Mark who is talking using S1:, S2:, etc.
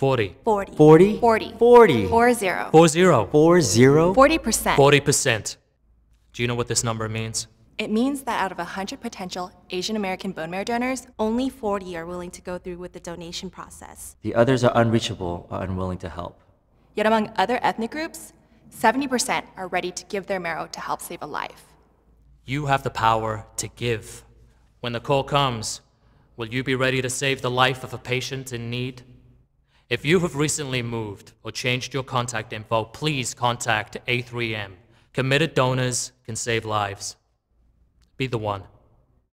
S1: 40. 40. 40. 40. 40.
S2: 40. 40.
S1: 40. 40%. 40%. Do you know what this number means?
S2: It means that out of 100 potential Asian American bone marrow donors, only 40 are willing to go through with the donation process.
S1: The others are
S3: unreachable or unwilling to help.
S2: Yet among other ethnic groups, 70% are ready to give their marrow to help save a life.
S1: You have the power to give. When the call comes, will you be ready to save the life of a patient in need? If you have recently moved or changed your contact info, please contact A3M. Committed donors can save lives. Be the one.